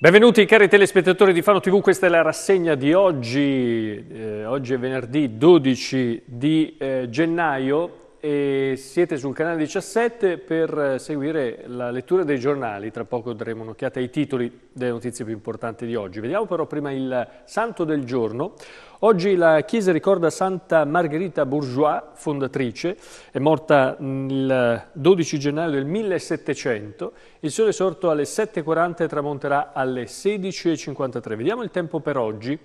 Benvenuti cari telespettatori di Fano TV, questa è la rassegna di oggi, eh, oggi è venerdì 12 di eh, gennaio e siete sul canale 17 per eh, seguire la lettura dei giornali. Tra poco daremo un'occhiata ai titoli delle notizie più importanti di oggi. Vediamo però prima il santo del giorno. Oggi la Chiesa ricorda Santa Margherita Bourgeois, fondatrice, è morta il 12 gennaio del 1700. Il sole sorto alle 7.40 e tramonterà alle 16.53. Vediamo il tempo per oggi.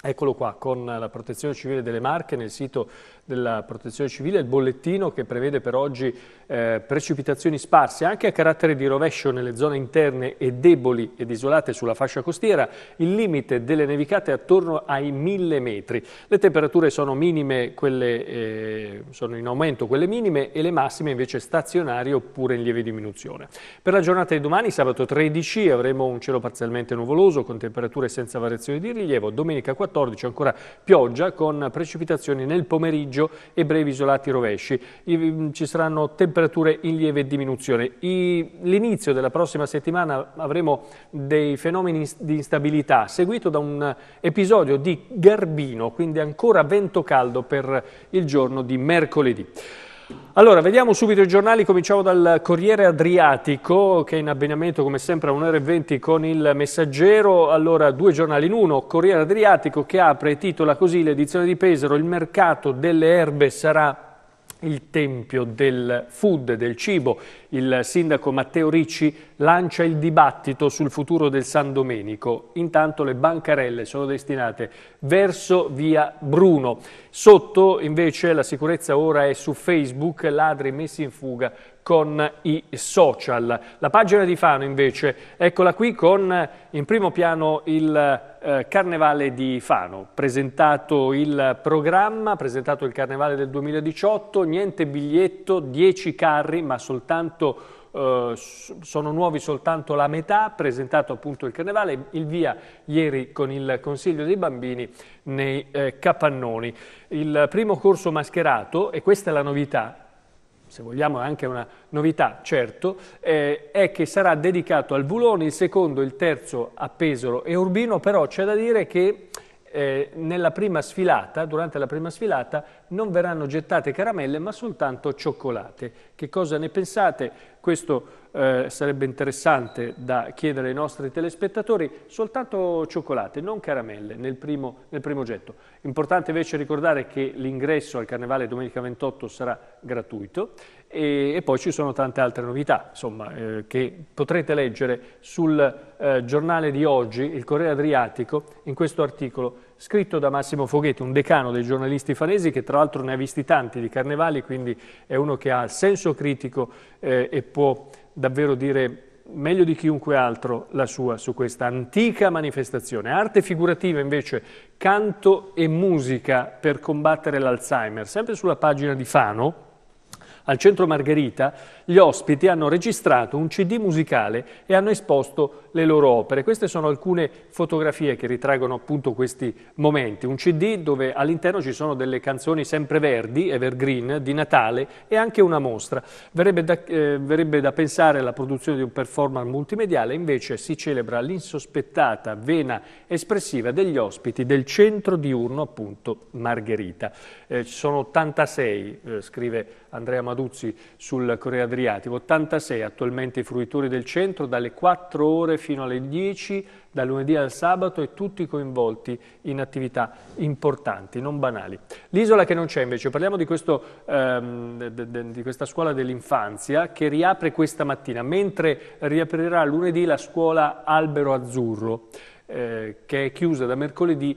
Eccolo qua, con la Protezione Civile delle Marche, nel sito della Protezione Civile, il bollettino che prevede per oggi eh, precipitazioni sparse, anche a carattere di rovescio nelle zone interne e deboli ed isolate sulla fascia costiera, il limite delle nevicate è attorno ai 1000 metri. Le temperature sono minime, quelle, eh, sono in aumento quelle minime e le massime invece stazionarie oppure in lieve diminuzione. Per la giornata di domani, sabato 13, avremo un cielo parzialmente nuvoloso con temperature senza variazioni di rilievo, domenica 14 14 ancora pioggia con precipitazioni nel pomeriggio e brevi isolati rovesci. I, mm, ci saranno temperature in lieve diminuzione. L'inizio della prossima settimana avremo dei fenomeni di instabilità seguito da un episodio di garbino, quindi ancora vento caldo per il giorno di mercoledì. Allora, vediamo subito i giornali, cominciamo dal Corriere Adriatico che è in abbinamento come sempre a e 1.20 con il Messaggero, allora due giornali in uno, Corriere Adriatico che apre e titola così l'edizione di Pesaro, il mercato delle erbe sarà il tempio del food, del cibo. Il sindaco Matteo Ricci lancia il dibattito sul futuro del San Domenico. Intanto le bancarelle sono destinate verso via Bruno. Sotto invece la sicurezza ora è su Facebook, ladri messi in fuga con i social. La pagina di Fano invece, eccola qui con in primo piano il eh, Carnevale di Fano, presentato il programma, presentato il Carnevale del 2018, niente biglietto, 10 carri ma soltanto eh, sono nuovi soltanto la metà, presentato appunto il carnevale, il via ieri con il Consiglio dei Bambini nei eh, capannoni. Il primo corso mascherato, e questa è la novità, se vogliamo anche una novità, certo, eh, è che sarà dedicato al Vulone, il secondo, il terzo a Pesaro e Urbino, però c'è da dire che eh, nella prima sfilata, durante la prima sfilata, non verranno gettate caramelle ma soltanto cioccolate. Che cosa ne pensate? Questo eh, sarebbe interessante da chiedere ai nostri telespettatori, soltanto cioccolate, non caramelle nel primo, nel primo getto. Importante invece ricordare che l'ingresso al Carnevale domenica 28 sarà gratuito e, e, poi ci sono tante altre novità insomma, eh, che potrete leggere sul eh, giornale di oggi, il Corriere Adriatico, in questo articolo scritto da Massimo Foghetti, un decano dei giornalisti fanesi che tra l'altro ne ha visti tanti di carnevali, quindi è uno che ha senso critico eh, e può davvero dire meglio di chiunque altro la sua su questa antica manifestazione. Arte figurativa invece, canto e musica per combattere l'Alzheimer, sempre sulla pagina di Fano, al centro Margherita gli ospiti hanno registrato un CD musicale e hanno esposto le loro opere. Queste sono alcune fotografie che ritraggono appunto questi momenti. Un CD dove all'interno ci sono delle canzoni sempre verdi, evergreen, di Natale e anche una mostra. Verrebbe da, eh, verrebbe da pensare alla produzione di un performer multimediale, invece si celebra l'insospettata vena espressiva degli ospiti del centro diurno appunto Margherita. Eh, ci sono 86, eh, scrive Andrea Maduzzi sul Corriere Adriatico. 86 attualmente i fruitori del centro dalle 4 ore fino alle 10, da lunedì al sabato e tutti coinvolti in attività importanti, non banali. L'isola che non c'è invece, parliamo di, questo, ehm, de, de, di questa scuola dell'infanzia che riapre questa mattina, mentre riaprirà lunedì la scuola Albero Azzurro, eh, che è chiusa da mercoledì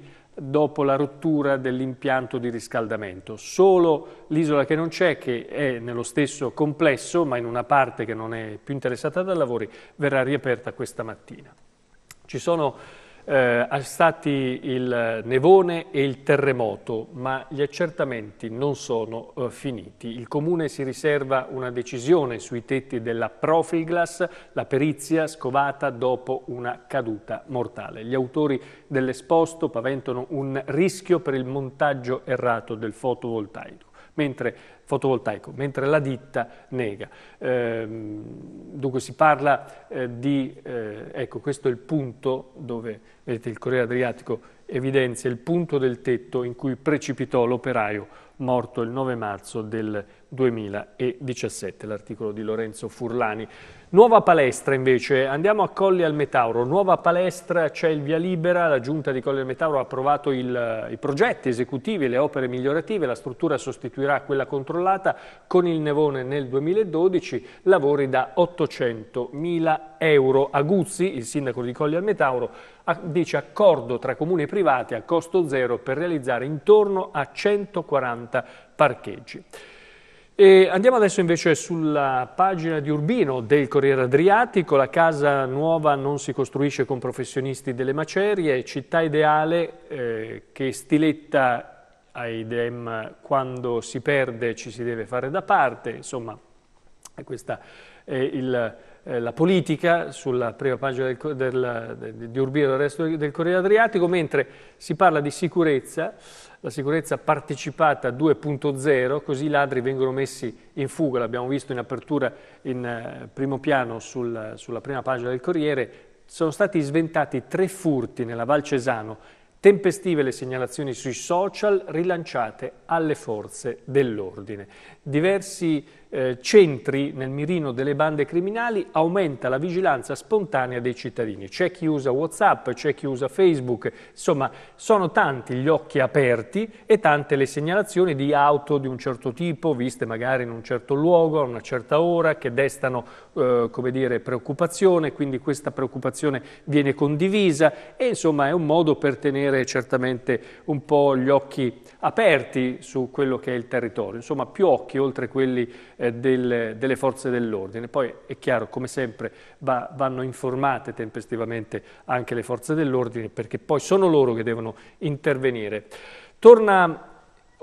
dopo la rottura dell'impianto di riscaldamento. Solo l'isola che non c'è, che è nello stesso complesso, ma in una parte che non è più interessata da lavori, verrà riaperta questa mattina. Ci sono eh, stati il nevone e il terremoto, ma gli accertamenti non sono eh, finiti. Il Comune si riserva una decisione sui tetti della Profilglass, la perizia scovata dopo una caduta mortale. Gli autori dell'esposto paventano un rischio per il montaggio errato del fotovoltaico mentre, fotovoltaico, mentre la ditta nega. Ehm, dunque si parla eh, di, eh, ecco questo è il punto dove, vedete il Corriere Adriatico evidenzia il punto del tetto in cui precipitò l'operaio morto il 9 marzo del 2017, l'articolo di Lorenzo Furlani. Nuova palestra invece, andiamo a Colli al Metauro, nuova palestra, c'è il via libera, la giunta di Colli al Metauro ha approvato il, i progetti esecutivi, le opere migliorative, la struttura sostituirà quella controllata con il Nevone nel 2012, lavori da 800.000 euro. Aguzzi, il sindaco di Colli al Metauro, dice accordo tra comuni e privati a costo zero per realizzare intorno a 140 parcheggi. E andiamo adesso invece sulla pagina di Urbino del Corriere Adriatico, la casa nuova non si costruisce con professionisti delle macerie, città ideale eh, che stiletta ai dem quando si perde ci si deve fare da parte, insomma è questo è il eh, la politica sulla prima pagina del, del, del, di Urbino e del resto del Corriere Adriatico, mentre si parla di sicurezza, la sicurezza partecipata 2.0, così i ladri vengono messi in fuga, l'abbiamo visto in apertura in eh, primo piano sul, sulla prima pagina del Corriere, sono stati sventati tre furti nella Val Cesano, tempestive le segnalazioni sui social rilanciate alle forze dell'ordine. Diversi eh, centri nel mirino delle bande criminali aumenta la vigilanza spontanea dei cittadini. C'è chi usa Whatsapp, c'è chi usa Facebook, insomma sono tanti gli occhi aperti e tante le segnalazioni di auto di un certo tipo, viste magari in un certo luogo, a una certa ora, che destano eh, come dire, preoccupazione, quindi questa preoccupazione viene condivisa e insomma è un modo per tenere certamente un po' gli occhi aperti aperti su quello che è il territorio, insomma più occhi oltre quelli eh, del, delle forze dell'ordine. Poi è chiaro, come sempre, va, vanno informate tempestivamente anche le forze dell'ordine perché poi sono loro che devono intervenire. Torna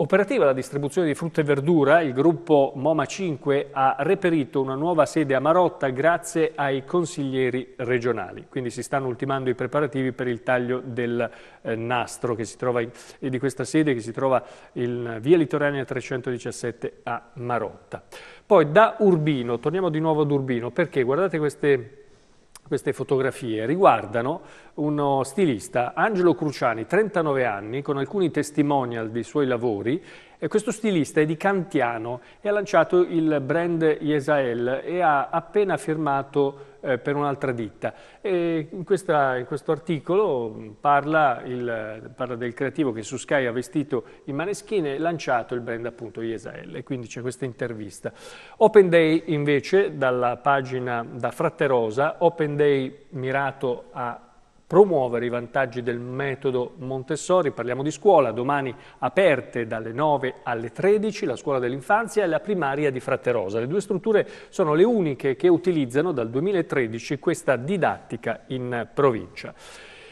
Operativa la distribuzione di frutta e verdura, il gruppo Moma 5 ha reperito una nuova sede a Marotta grazie ai consiglieri regionali, quindi si stanno ultimando i preparativi per il taglio del eh, nastro in, eh, di questa sede che si trova in via Litoranea 317 a Marotta. Poi da Urbino, torniamo di nuovo ad Urbino, perché guardate queste queste fotografie riguardano uno stilista, Angelo Cruciani, 39 anni, con alcuni testimonial dei suoi lavori e questo stilista è di Cantiano e ha lanciato il brand Yesael e ha appena firmato eh, per un'altra ditta. In, questa, in, questo articolo parla, il, parla, del creativo che su Sky ha vestito i maneschini e lanciato il brand appunto Yesael e quindi c'è questa intervista. Open Day invece dalla pagina da Fratterosa, Open Day mirato a promuovere i vantaggi del metodo Montessori. Parliamo di scuola, domani aperte dalle 9 alle 13 la scuola dell'infanzia e la primaria di Fratte Rosa. Le due strutture sono le uniche che utilizzano dal 2013 questa didattica in provincia.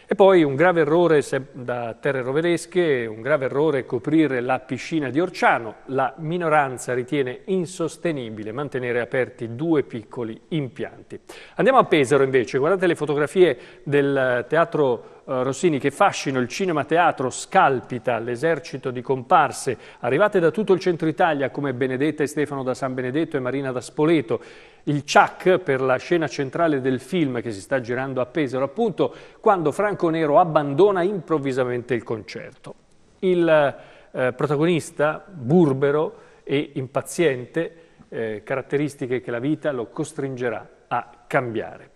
E poi un grave errore da terre roveresche, un grave errore coprire la piscina di Orciano. La minoranza ritiene insostenibile mantenere aperti due piccoli impianti. Andiamo a Pesaro invece, guardate le fotografie del eh, teatro eh, Rossini che fascino il cinema teatro scalpita l'esercito di comparse arrivate da tutto il centro Italia come Benedetta e Stefano da San Benedetto e Marina da Spoleto. Il ciak per la scena centrale del film che si sta girando a Pesaro appunto quando Franco Nero abbandona improvvisamente il concerto. Il eh, protagonista, burbero e impaziente, eh, caratteristiche che la vita lo costringerà a cambiare.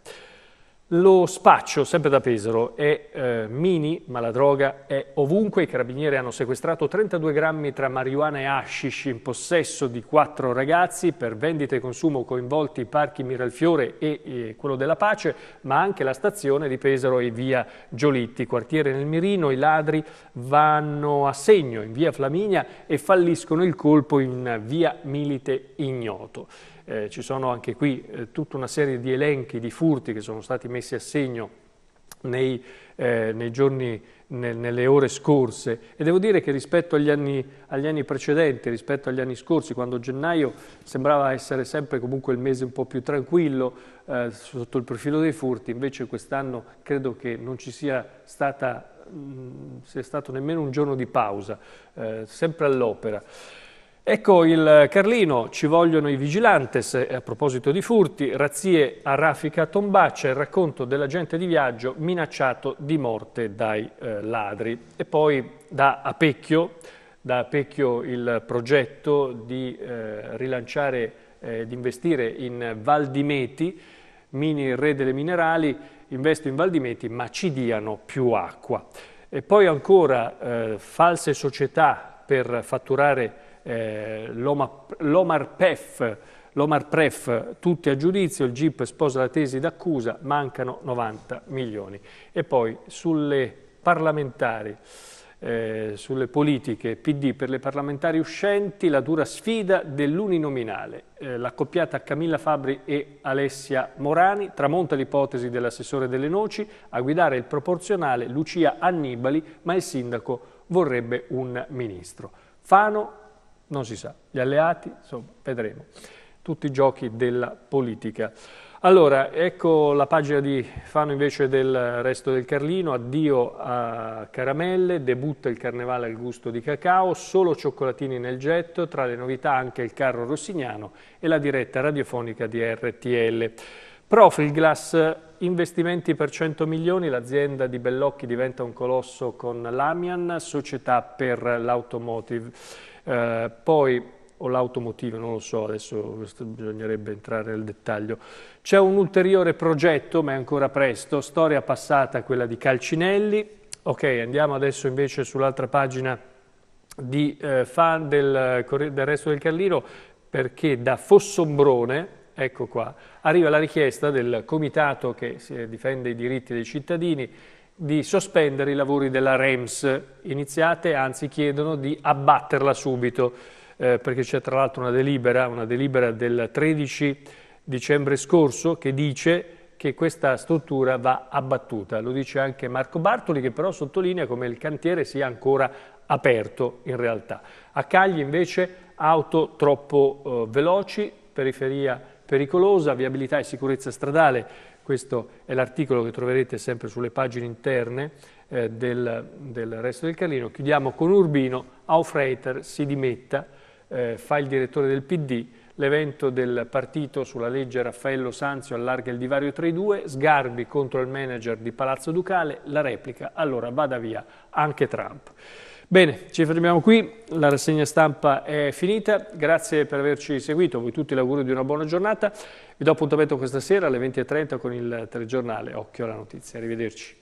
Lo spaccio, sempre da Pesaro, è eh, mini, ma la droga è ovunque. I carabinieri hanno sequestrato 32 grammi tra marijuana e hashish in possesso di quattro ragazzi. Per vendita e consumo coinvolti i parchi Miralfiore e, e eh, quello della Pace, ma anche la stazione di Pesaro e via Giolitti. Quartiere nel Mirino, i ladri vanno a segno in via Flaminia e falliscono il colpo in via Milite Ignoto. Eh, ci sono anche qui eh, tutta una serie di elenchi di furti che sono stati messi messi a segno nei, eh, nei giorni, nel, nelle ore scorse e devo dire che rispetto agli anni, agli anni, precedenti, rispetto agli anni scorsi, quando gennaio sembrava essere sempre comunque il mese un po' più tranquillo eh, sotto il profilo dei furti, invece quest'anno credo che non ci sia stata mh, mm, sia stato nemmeno un giorno di pausa, eh, sempre all'opera. Ecco il Carlino, ci vogliono i vigilantes, a proposito di furti, razzie a Raffica Tombaccia, il racconto dell'agente di viaggio minacciato di morte dai eh, ladri. E poi da Apecchio, da Apecchio il progetto di eh, rilanciare, eh, di investire in Val di Meti, mini re delle minerali, investo in Val di Meti ma ci diano più acqua. E poi ancora eh, false società per fatturare eh, l'Omarpref, l'Omar tutti a giudizio, il GIP sposa la tesi d'accusa, mancano 90 milioni. E poi sulle parlamentari, eh, sulle politiche PD per le parlamentari uscenti, la dura sfida dell'uninominale, eh, l'accoppiata Camilla Fabri e Alessia Morani, tramonta l'ipotesi dell'assessore delle noci, a guidare il proporzionale Lucia Annibali, ma il sindaco vorrebbe un ministro. Fano non si sa, gli alleati, insomma, vedremo, tutti i giochi della politica. Allora, ecco la pagina di Fano invece del resto del Carlino, addio a caramelle, debutta il carnevale al gusto di cacao, solo cioccolatini nel getto, tra le novità anche il carro rossignano e la diretta radiofonica di RTL. Profilglass, investimenti per 100 milioni, l'azienda di Bellocchi diventa un colosso con l'Amian, società per l'automotive. Eh, poi o l'automotive, non lo so, adesso bisognerebbe entrare nel dettaglio. C'è un ulteriore progetto, ma è ancora presto, storia passata quella di Calcinelli. Ok, andiamo adesso invece sull'altra pagina di eh, fan del, eh, del resto del Carlino, perché da Fossombrone, ecco qua, arriva la richiesta del comitato che eh, difende i diritti dei cittadini, di sospendere i lavori della REMS iniziate, anzi chiedono di abbatterla subito, eh, perché c'è tra l'altro una delibera, una delibera del 13 dicembre scorso che dice che questa struttura va abbattuta. Lo dice anche Marco Bartoli che però sottolinea come il cantiere sia ancora aperto in realtà. A Cagli invece auto troppo eh, veloci, periferia pericolosa, viabilità e sicurezza stradale questo è l'articolo che troverete sempre sulle pagine interne eh, del, del, resto del Carlino. Chiudiamo con Urbino, Aufreiter si dimetta, eh, fa il direttore del PD, l'evento del partito sulla legge Raffaello Sanzio allarga il divario tra i due, Sgarbi contro il manager di Palazzo Ducale, la replica, allora vada via anche Trump. Bene, ci fermiamo qui, la rassegna stampa è finita, grazie per averci seguito, a voi tutti l'augurio di una buona giornata, vi do appuntamento questa sera alle 20.30 con il telegiornale Occhio alla Notizia, arrivederci.